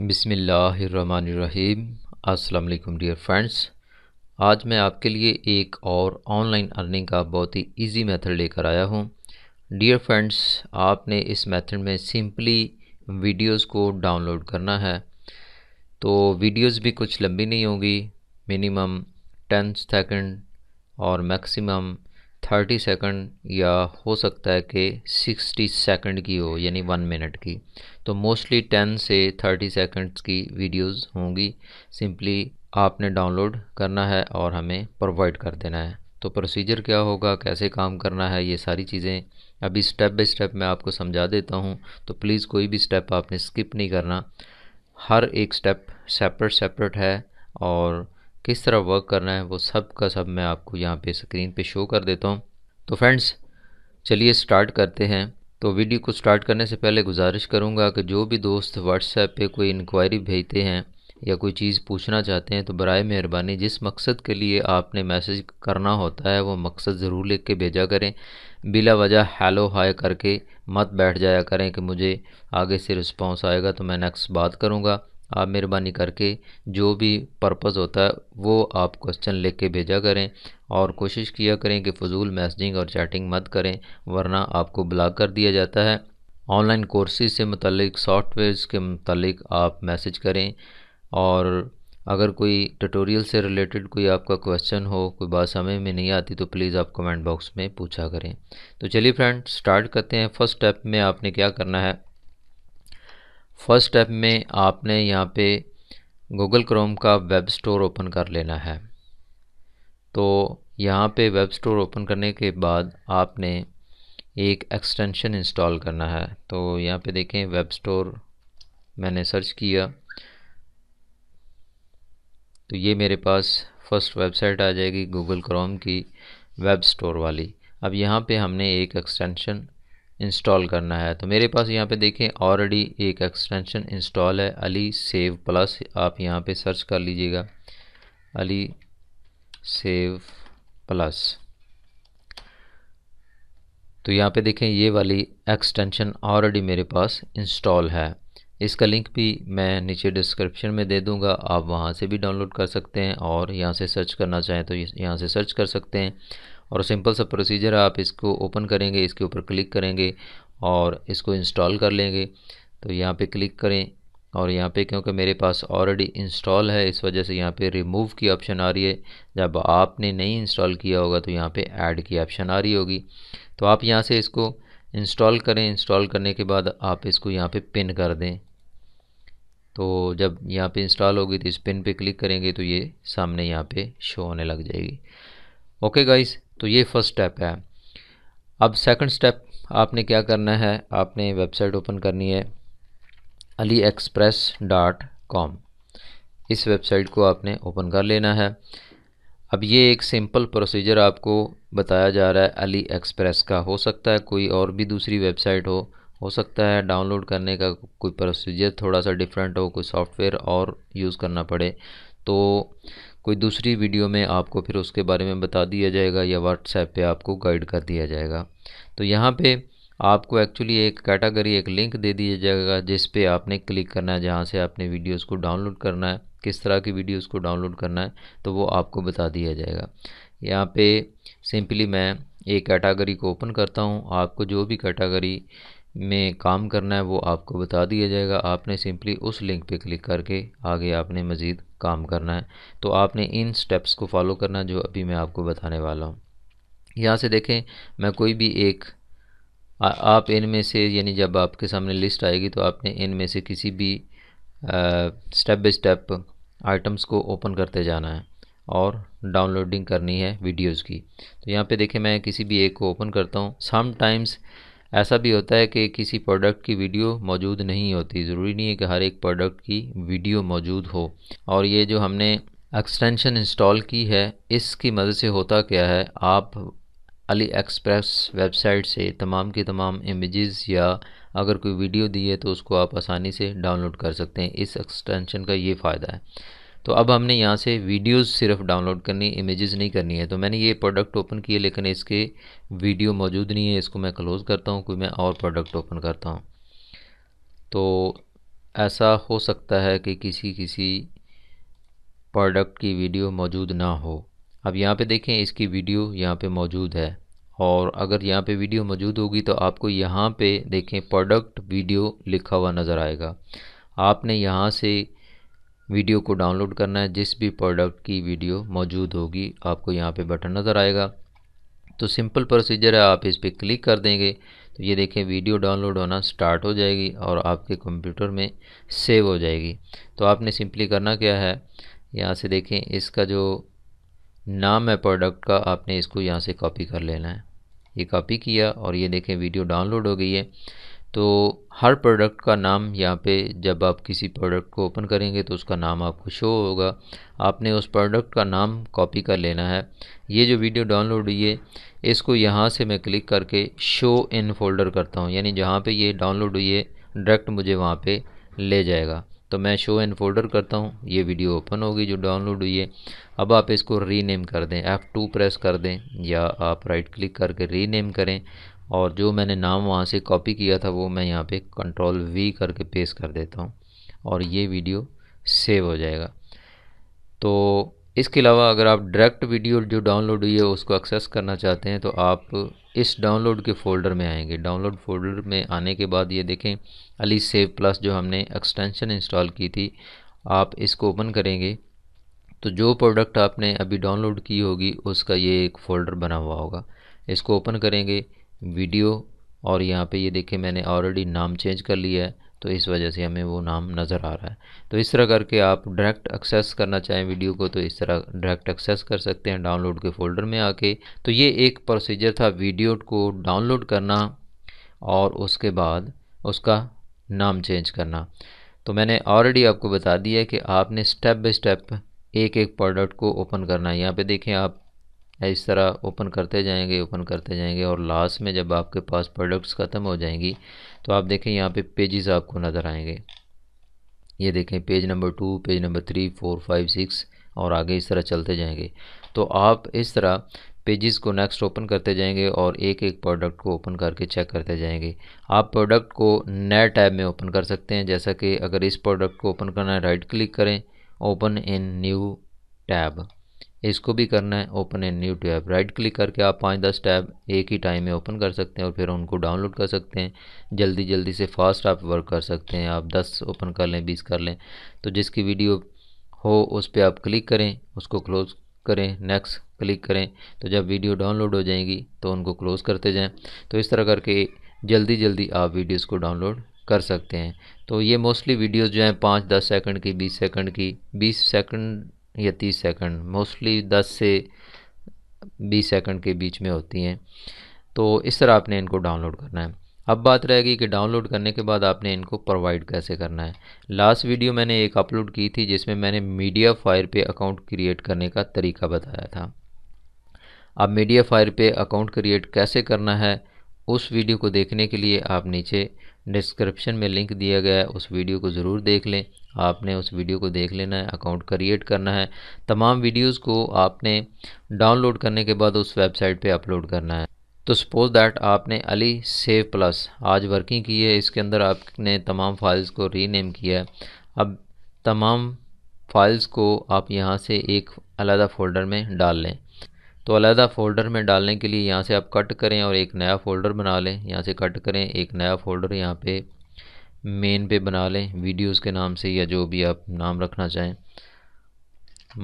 बिसमीम् अस्सलाम dear friends आज मैं आपके लिए एक और ऑनलाइन अर्निंग का बहुत ही इजी मेथड लेकर आया हूँ डियर फ्रेंड्स आपने इस मेथड में सिंपली वीडियोस को डाउनलोड करना है तो वीडियोस भी कुछ लंबी नहीं होगी मिनिमम टेन सेकंड और मैक्सिमम थर्टी सेकंड या हो सकता है कि सिक्सटी सेकंड की हो यानी वन मिनट की तो मोस्टली टेन से थर्टी सेकंड्स की वीडियोस होंगी सिंपली आपने डाउनलोड करना है और हमें प्रोवाइड कर देना है तो प्रोसीजर क्या होगा कैसे काम करना है ये सारी चीज़ें अभी स्टेप बाय स्टेप मैं आपको समझा देता हूँ तो प्लीज़ कोई भी स्टेप आपने स्किप नहीं करना हर एक स्टेप सेपरेट सेपरेट है और किस तरह वर्क करना है वो सब का सब मैं आपको यहाँ पे स्क्रीन पे शो कर देता हूँ तो फ्रेंड्स चलिए स्टार्ट करते हैं तो वीडियो को स्टार्ट करने से पहले गुजारिश करूँगा कि जो भी दोस्त व्हाट्सएप पे कोई इंक्वायरी भेजते हैं या कोई चीज़ पूछना चाहते हैं तो बरए मेहरबानी जिस मकसद के लिए आपने मैसेज करना होता है वो मकसद ज़रूर लिख के भेजा करें बिला वजह हेलो हाय करके मत बैठ जाया करें कि मुझे आगे से रिस्पांस आएगा तो मैं नेक्स्ट बात करूँगा आप मेहरबानी करके जो भी पर्पज़ होता है वो आप क्वेश्चन लिख के भेजा करें और कोशिश किया करें कि फजूल मैसेजिंग और चैटिंग मत करें वरना आपको ब्लॉक कर दिया जाता है ऑनलाइन कोर्सेज से मतलब सॉफ्टवेयर्स के मतलब आप मैसेज करें और अगर कोई ट्यूटोरियल से रिलेटेड कोई आपका क्वेश्चन हो कोई बात समझ में नहीं आती तो प्लीज़ आप कमेंट बॉक्स में पूछा करें तो चलिए फ्रेंड स्टार्ट करते हैं फर्स्ट स्टेप में आपने क्या करना है फर्स्ट स्टेप में आपने यहाँ पे गूगल क्रोम का वेब स्टोर ओपन कर लेना है तो यहाँ पे वेब स्टोर ओपन करने के बाद आपने एक एक्सटेंशन इंस्टॉल करना है तो यहाँ पे देखें वेब स्टोर मैंने सर्च किया तो ये मेरे पास फर्स्ट वेबसाइट आ जाएगी गूगल क्रोम की वेब स्टोर वाली अब यहाँ पे हमने एक एक्सटेंशन इंस्टॉल करना है तो मेरे पास यहाँ पे देखें ऑलरेडी एक एक्सटेंशन इंस्टॉल है अली सेव प्लस आप यहाँ पे सर्च कर लीजिएगा अली सेव प्लस तो यहाँ पे देखें ये वाली एक्सटेंशन ऑलरेडी मेरे पास इंस्टॉल है इसका लिंक भी मैं नीचे डिस्क्रिप्शन में दे दूंगा आप वहाँ से भी डाउनलोड कर सकते हैं और यहाँ से सर्च करना चाहें तो यहाँ से सर्च कर सकते हैं और सिंपल सा प्रोसीजर आप इसको ओपन करेंगे इसके ऊपर क्लिक करेंगे और इसको इंस्टॉल कर लेंगे तो यहाँ पे क्लिक करें और यहाँ पे क्योंकि मेरे पास ऑलरेडी इंस्टॉल है इस वजह से यहाँ पे रिमूव की ऑप्शन आ रही है जब आपने नहीं इंस्टॉल किया होगा तो यहाँ पे ऐड की ऑप्शन आ रही होगी तो आप यहाँ से इसको इंस्टॉल करें इंस्टॉल करने के बाद आप इसको यहाँ पे पिन कर दें तो जब यहाँ पे इंस्टॉल होगी तो इस पिन पर क्लिक करेंगे तो ये सामने यहाँ पर शो होने लग जाएगी ओके गाइस तो ये फर्स्ट स्टेप है अब सेकंड स्टेप आपने क्या करना है आपने वेबसाइट ओपन करनी है अली एक्सप्रेस डॉट कॉम इस वेबसाइट को आपने ओपन कर लेना है अब ये एक सिंपल प्रोसीजर आपको बताया जा रहा है अली एक्सप्रेस का हो सकता है कोई और भी दूसरी वेबसाइट हो हो सकता है डाउनलोड करने का कोई प्रोसीजर थोड़ा सा डिफरेंट हो कोई सॉफ्टवेयर और यूज़ करना पड़े तो कोई दूसरी वीडियो में आपको फिर उसके बारे में बता दिया जाएगा या व्हाट्सएप पे आपको गाइड कर दिया जाएगा तो यहाँ पे आपको एक्चुअली एक कैटेगरी एक लिंक दे दिया जाएगा जिस पे आपने क्लिक करना है जहाँ से आपने वीडियोस को डाउनलोड करना है किस तरह की वीडियोस को डाउनलोड करना है तो वो आपको बता दिया जाएगा यहाँ पर सिंपली मैं एक कैटागरी को ओपन करता हूँ आपको जो भी कैटागरी में काम करना है वो आपको बता दिया जाएगा आपने सिंपली उस लिंक पे क्लिक करके आगे आपने मज़ीद काम करना है तो आपने इन स्टेप्स को फॉलो करना जो अभी मैं आपको बताने वाला हूँ यहाँ से देखें मैं कोई भी एक आ, आप इनमें से यानी जब आपके सामने लिस्ट आएगी तो आपने इनमें से किसी भी आ, स्टेप बाई स्टेप आइटम्स को ओपन करते जाना है और डाउनलोडिंग करनी है वीडियोस की तो यहाँ पे देखें मैं किसी भी एक को ओपन करता हूँ समटाइम्स ऐसा भी होता है कि किसी प्रोडक्ट की वीडियो मौजूद नहीं होती ज़रूरी नहीं है कि हर एक प्रोडक्ट की वीडियो मौजूद हो और ये जो हमने एक्सटेंशन इंस्टॉल की है इसकी मदद से होता क्या है आप अली एक्सप्रेस वेबसाइट से तमाम की तमाम इमेजेस या अगर कोई वीडियो दी है तो उसको आप आसानी से डाउनलोड कर सकते हैं इस एक्सटेंशन का ये फ़ायदा है तो अब हमने यहाँ से वीडियोस सिर्फ डाउनलोड करनी इमेजेस नहीं करनी है तो मैंने ये प्रोडक्ट ओपन किए लेकिन इसके वीडियो मौजूद नहीं है इसको मैं क्लोज़ करता हूँ कोई मैं और प्रोडक्ट ओपन करता हूँ तो ऐसा हो सकता है कि किसी किसी प्रोडक्ट की वीडियो मौजूद ना हो अब यहाँ पे देखें इसकी वीडियो यहाँ पे मौजूद है और अगर यहाँ पे वीडियो मौजूद होगी तो आपको यहाँ पे देखें प्रोडक्ट वीडियो लिखा हुआ नज़र आएगा आपने यहाँ से वीडियो को डाउनलोड करना है जिस भी प्रोडक्ट की वीडियो मौजूद होगी आपको यहाँ पे बटन नज़र आएगा तो सिंपल प्रोसीजर है आप इस पर क्लिक कर देंगे तो ये देखें वीडियो डाउनलोड होना स्टार्ट हो जाएगी और आपके कंप्यूटर में सेव हो जाएगी तो आपने सिंपली करना क्या है यहाँ से देखें इसका जो नाम है प्रोडक्ट का आपने इसको यहाँ से कॉपी कर लेना है ये कॉपी किया और ये देखें वीडियो डाउनलोड हो गई है तो हर प्रोडक्ट का नाम यहाँ पे जब आप किसी प्रोडक्ट को ओपन करेंगे तो उसका नाम आपको शो होगा आपने उस प्रोडक्ट का नाम कॉपी कर लेना है ये जो वीडियो डाउनलोड हुई है इसको यहाँ से मैं क्लिक करके शो इन फोल्डर करता हूँ यानी जहाँ पे ये डाउनलोड हुई है डायरेक्ट मुझे वहाँ पे ले जाएगा तो मैं शो इन फोल्डर करता हूँ ये वीडियो ओपन होगी जो डाउनलोड हुई है अब आप इसको रीनेम कर दें एफ़ टू प्रेस कर दें या आप राइट क्लिक करके रीनेम करें और जो मैंने नाम वहाँ से कॉपी किया था वो मैं यहाँ पे कंट्रोल वी करके पेस्ट कर देता हूँ और ये वीडियो सेव हो जाएगा तो इसके अलावा अगर आप डायरेक्ट वीडियो जो डाउनलोड हुई है उसको एक्सेस करना चाहते हैं तो आप इस डाउनलोड के फ़ोल्डर में आएंगे डाउनलोड फोल्डर में आने के बाद ये देखें अली सेव प्लस जो हमने एक्सटेंशन इंस्टॉल की थी आप इसको ओपन करेंगे तो जो प्रोडक्ट आपने अभी डाउनलोड की होगी उसका ये एक फ़ोल्डर बना हुआ होगा इसको ओपन करेंगे वीडियो और यहाँ पे ये देखिए मैंने ऑलरेडी नाम चेंज कर लिया है तो इस वजह से हमें वो नाम नज़र आ रहा है तो इस तरह करके आप डायरेक्ट एक्सेस करना चाहें वीडियो को तो इस तरह डायरेक्ट एक्सेस कर सकते हैं डाउनलोड के फोल्डर में आके तो ये एक प्रोसीजर था वीडियो को डाउनलोड करना और उसके बाद उसका नाम चेंज करना तो मैंने ऑलरेडी आपको बता दिया कि आपने स्टेप बाई स्टेप एक एक प्रोडक्ट को ओपन करना है यहाँ पे देखें आप इस तरह ओपन करते जाएंगे ओपन करते जाएंगे और लास्ट में जब आपके पास प्रोडक्ट्स ख़त्म हो जाएंगी तो आप देखें यहाँ पे पेजेस आपको नज़र आएंगे ये देखें page number two page number three four five six और आगे इस तरह चलते जाएंगे तो आप इस तरह पेजेस को नेक्स्ट ओपन करते जाएंगे और एक एक प्रोडक्ट को ओपन करके चेक करते जाएंगे आप प्रोडक्ट को नए टैब में ओपन कर सकते हैं जैसा कि अगर इस प्रोडक्ट को ओपन करना है राइट क्लिक करें ओपन इन न्यू टैब इसको भी करना है open in new tab right click करके आप पाँच दस टैब एक ही टाइम में ओपन कर सकते हैं और फिर उनको डाउनलोड कर सकते हैं जल्दी जल्दी से फास्ट आप वर्क कर सकते हैं आप दस ओपन कर लें बीस कर लें तो जिसकी वीडियो हो उस पर आप क्लिक करें उसको क्लोज़ करें नेक्स्ट क्लिक करें तो जब वीडियो डाउनलोड हो जाएगी तो उनको क्लोज़ करते जाएँ तो इस तरह करके जल्दी जल्दी आप वीडियोज़ को डाउनलोड कर सकते हैं तो ये मोस्टली वीडियोज़ जो हैं पाँच दस सेकंड की बीस सेकंड की बीस सेकंड या तीस सेकंड मोस्टली दस से बीस सेकंड के बीच में होती हैं तो इस तरह आपने इनको डाउनलोड करना है अब बात रहेगी कि डाउनलोड करने के बाद आपने इनको प्रोवाइड कैसे करना है लास्ट वीडियो मैंने एक अपलोड की थी जिसमें मैंने मीडिया फायर पे अकाउंट क्रिएट करने का तरीका बताया था अब मीडिया फायर पे अकाउंट क्रिएट कैसे करना है उस वीडियो को देखने के लिए आप नीचे डिस्क्रिप्शन में लिंक दिया गया है उस वीडियो को ज़रूर देख लें आपने उस वीडियो को देख लेना है अकाउंट क्रिएट करना है तमाम वीडियोस को आपने डाउनलोड करने के बाद उस वेबसाइट पे अपलोड करना है तो सपोज दैट आपने अली सेव प्लस आज वर्किंग की है इसके अंदर आपने तमाम फाइल्स को रीनेम किया है अब तमाम फाइल्स को आप यहाँ से एक अलहदा फोल्डर में डाल लें तो अलहदा फ़ोल्डर में डालने के लिए यहाँ से आप कट करें और एक नया फ़ोल्डर बना लें यहाँ से कट करें एक नया फ़ोल्डर यहाँ पे मेन पे बना लें वीडियोस के नाम से या जो भी आप नाम रखना चाहें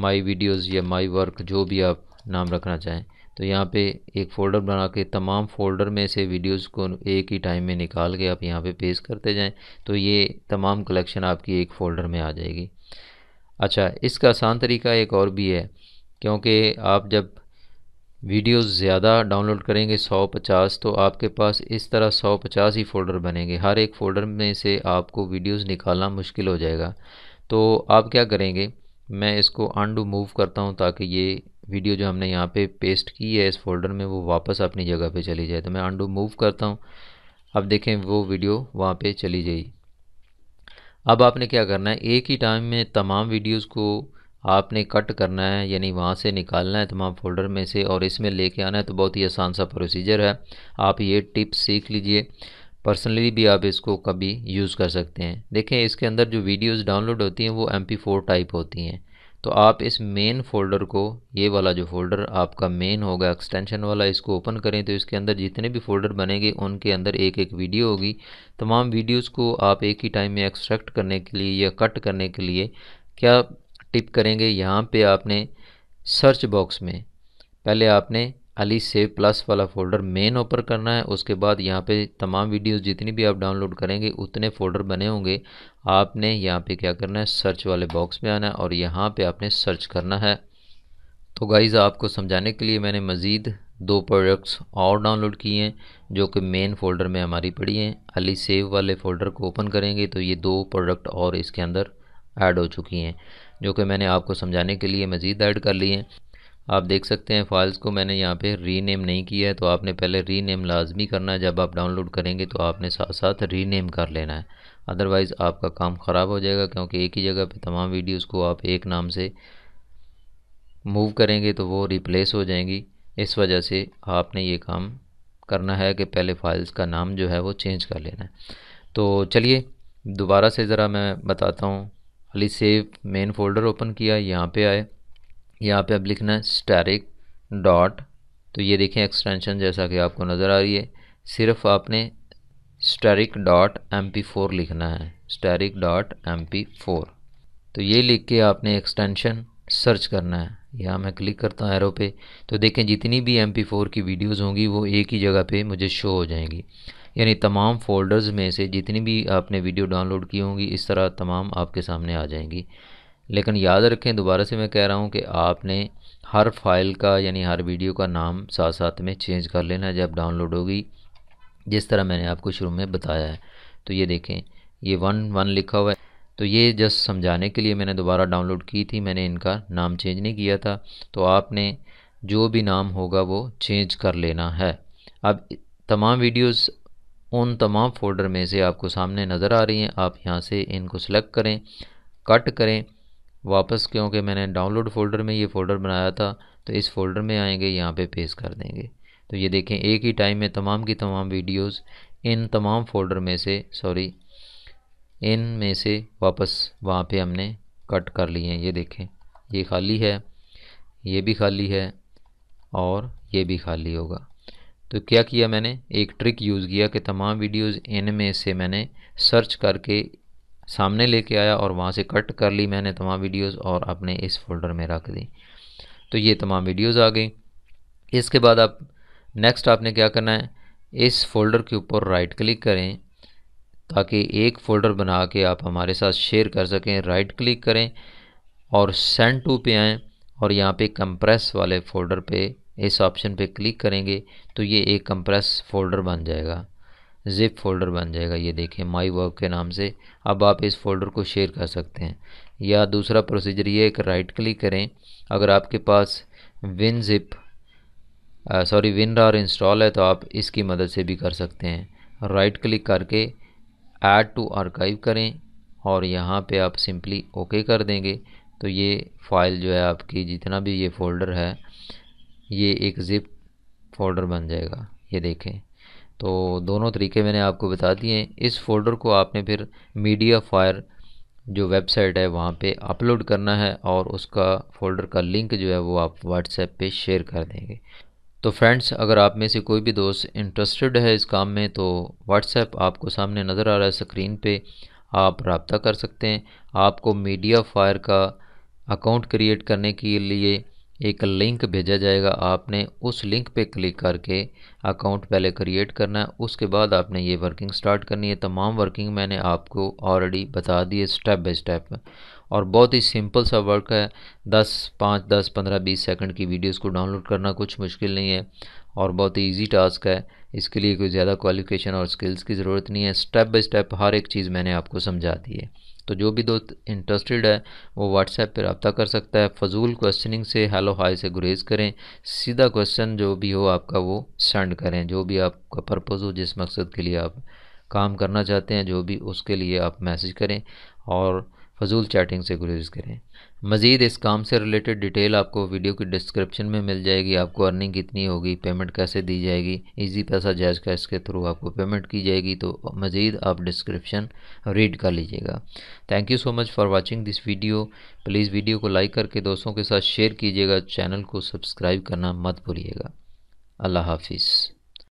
माय वीडियोस या माय वर्क जो भी आप नाम रखना चाहें तो यहाँ पे एक फ़ोल्डर बना के तमाम फ़ोल्डर में से वीडियोस को एक ही टाइम में निकाल के आप यहाँ पे पेस्ट करते जाएं तो ये तमाम कलेक्शन आपकी एक फ़ोल्डर में आ जाएगी अच्छा इसका आसान तरीका एक और भी है क्योंकि आप जब वीडियोस ज़्यादा डाउनलोड करेंगे 150 तो आपके पास इस तरह 150 ही फ़ोल्डर बनेंगे हर एक फ़ोल्डर में से आपको वीडियोस निकालना मुश्किल हो जाएगा तो आप क्या करेंगे मैं इसको अनडू मूव करता हूँ ताकि ये वीडियो जो हमने यहाँ पे पेस्ट की है इस फोल्डर में वो वापस अपनी जगह पे चली जाए तो मैं अनडू मूव करता हूँ अब देखें वो वीडियो वहाँ पर चली जाएगी अब आपने क्या करना है एक ही टाइम में तमाम वीडियोज़ को आपने कट करना है यानी वहाँ से निकालना है तमाम फोल्डर में से और इसमें लेके आना है तो बहुत ही आसान सा प्रोसीजर है आप ये टिप्स सीख लीजिए पर्सनली भी आप इसको कभी यूज़ कर सकते हैं देखें इसके अंदर जो वीडियोस डाउनलोड होती हैं वो एम फोर टाइप होती हैं तो आप इस मेन फोल्डर को ये वाला जो फोल्डर आपका मेन होगा एक्सटेंशन वाला इसको ओपन करें तो इसके अंदर जितने भी फोल्डर बनेंगे उनके अंदर एक एक वीडियो होगी तमाम वीडियोस को आप एक ही टाइम में एक्सट्रैक्ट करने के लिए या कट करने के लिए क्या टिप करेंगे यहाँ पे आपने सर्च बॉक्स में पहले आपने अली सेव प्लस वाला फ़ोल्डर मेन ओपन करना है उसके बाद यहाँ पे तमाम वीडियोस जितनी भी आप डाउनलोड करेंगे उतने फ़ोल्डर बने होंगे आपने यहाँ पे क्या करना है सर्च वाले बॉक्स में आना है और यहाँ पे आपने सर्च करना है तो गाइज़ आपको समझाने के लिए मैंने मज़ीद दो प्रोडक्ट्स और डाउनलोड किए हैं जो कि मेन फ़ोल्डर में हमारी पड़ी हैं अली सेव वाले फ़ोल्डर को ओपन करेंगे तो ये दो प्रोडक्ट और इसके अंदर ऐड हो चुकी हैं जो कि मैंने आपको समझाने के लिए मज़ीद ऐड कर लिए हैं आप देख सकते हैं फाइल्स को मैंने यहाँ पे रीनेम नहीं किया है तो आपने पहले रीनेम लाजमी करना है जब आप डाउनलोड करेंगे तो आपने साथ साथ रीनेम कर लेना है अदरवाइज़ आपका काम ख़राब हो जाएगा क्योंकि एक ही जगह पे तमाम वीडियोस को आप एक नाम से मूव करेंगे तो वो रिप्लेस हो जाएंगी इस वजह से आपने ये काम करना है कि पहले फाइल्स का नाम जो है वो चेंज कर लेना है तो चलिए दोबारा से ज़रा मैं बताता हूँ खाली सेव मेन फोल्डर ओपन किया यहाँ पे आए यहाँ पे अब लिखना है स्टैरिक डॉट तो ये देखें एक्सटेंशन जैसा कि आपको नज़र आ रही है सिर्फ आपने asterisk dot M P four लिखना है asterisk dot M P four तो ये लिख के आपने एक्सटेंशन सर्च करना है यहाँ मैं क्लिक करता हूँ एरो पे तो देखें जितनी भी एम पी फोर की वीडियोज़ होंगी वो एक ही जगह पे मुझे शो हो जाएंगी यानी तमाम फोल्डर्स में से जितनी भी आपने वीडियो डाउनलोड की होंगी इस तरह तमाम आपके सामने आ जाएंगी लेकिन याद रखें दोबारा से मैं कह रहा हूँ कि आपने हर फाइल का यानी हर वीडियो का नाम साथ साथ में चेंज कर लेना जब डाउनलोड होगी जिस तरह मैंने आपको शुरू में बताया है तो ये देखें ये वन वन लिखा हुआ है तो ये जस्ट समझाने के लिए मैंने दोबारा डाउनलोड की थी मैंने इनका नाम चेंज नहीं किया था तो आपने जो भी नाम होगा वो चेंज कर लेना है अब तमाम वीडियोस उन तमाम फोल्डर में से आपको सामने नज़र आ रही हैं आप यहाँ से इनको सेलेक्ट करें कट करें वापस क्योंकि मैंने डाउनलोड फोल्डर में ये फ़ोल्डर बनाया था तो इस फोल्डर में आएंगे यहाँ पे पेश कर देंगे तो ये देखें एक ही टाइम में तमाम की तमाम वीडियोस इन तमाम फोल्डर में से सॉरी इन में से वापस वहाँ पे हमने कट कर लिए हैं ये देखें ये खाली है ये भी खाली है और ये भी खाली होगा तो क्या किया मैंने एक ट्रिक यूज़ किया कि तमाम वीडियोस में से मैंने सर्च करके सामने लेके आया और वहाँ से कट कर ली मैंने तमाम वीडियोस और अपने इस फोल्डर में रख दी तो ये तमाम वीडियोस आ गई इसके बाद आप नेक्स्ट आपने क्या करना है इस फोल्डर के ऊपर राइट क्लिक करें ताकि एक फ़ोल्डर बना के आप हमारे साथ शेयर कर सकें राइट क्लिक करें और सेंड टू पे आएँ और यहाँ पे कंप्रेस वाले फ़ोल्डर पे इस ऑप्शन पे क्लिक करेंगे तो ये एक कंप्रेस फोल्डर बन जाएगा जिप फोल्डर बन जाएगा ये देखें माई वर्क के नाम से अब आप इस फोल्डर को शेयर कर सकते हैं या दूसरा प्रोसीजर ये एक राइट क्लिक करें अगर आपके पास WinZip sorry WinRAR install है तो आप इसकी मदद से भी कर सकते हैं राइट क्लिक करके ऐड टू आर्काइव करें और यहाँ पे आप सिंपली ओके कर देंगे तो ये फ़ाइल जो है आपकी जितना भी ये फ़ोल्डर है ये एक ज़िप फोल्डर बन जाएगा ये देखें तो दोनों तरीके मैंने आपको बता दिए इस फोल्डर को आपने फिर मीडिया फायर जो वेबसाइट है वहाँ पे अपलोड करना है और उसका फोल्डर का लिंक जो है वो आप व्हाट्सएप पे शेयर कर देंगे तो फ्रेंड्स अगर आप में से कोई भी दोस्त इंटरेस्टेड है इस काम में तो व्हाट्सएप आपको सामने नज़र आ रहा है स्क्रीन पे आप रबता कर सकते हैं आपको मीडिया फायर का अकाउंट क्रिएट करने के लिए एक लिंक भेजा जाएगा आपने उस लिंक पे क्लिक करके अकाउंट पहले क्रिएट करना है उसके बाद आपने ये वर्किंग स्टार्ट करनी है तमाम वर्किंग मैंने आपको ऑलरेडी बता दी है स्टेप बाय स्टेप और बहुत ही सिंपल सा वर्क है 10 5 10 15 20 सेकंड की वीडियोस को डाउनलोड करना कुछ मुश्किल नहीं है और बहुत ही ईजी टास्क है इसके लिए कोई ज़्यादा क्वालिफिकेशन और स्किल्स की ज़रूरत नहीं है स्टेप बाई स्टेप हर एक चीज़ मैंने आपको समझा दी है तो जो भी दोस्त इंटरेस्टेड है वो व्हाट्सएप पर रबता कर सकता है फजूल क्वेश्चनिंग से हेलो हाय से गुरेज करें सीधा क्वेश्चन जो भी हो आपका वो सेंड करें जो भी आपका पर्पज़ हो जिस मकसद के लिए आप काम करना चाहते हैं जो भी उसके लिए आप मैसेज करें और फजूल चैटिंग से गुरेज करें मज़ीद इस काम से रिलेटेड डिटेल आपको वीडियो की डिस्क्रिप्शन में मिल जाएगी आपको अर्निंग कितनी होगी पेमेंट कैसे दी जाएगी इजी पैसा जायज़ कैश के थ्रू आपको पेमेंट की जाएगी तो मज़ीद आप डिस्क्रिप्शन रीड कर लीजिएगा thank you so much for watching this video please video को लाइक करके दोस्तों के साथ शेयर कीजिएगा चैनल को सब्सक्राइब करना मत भूलिएगा अल्लाह हाफिज़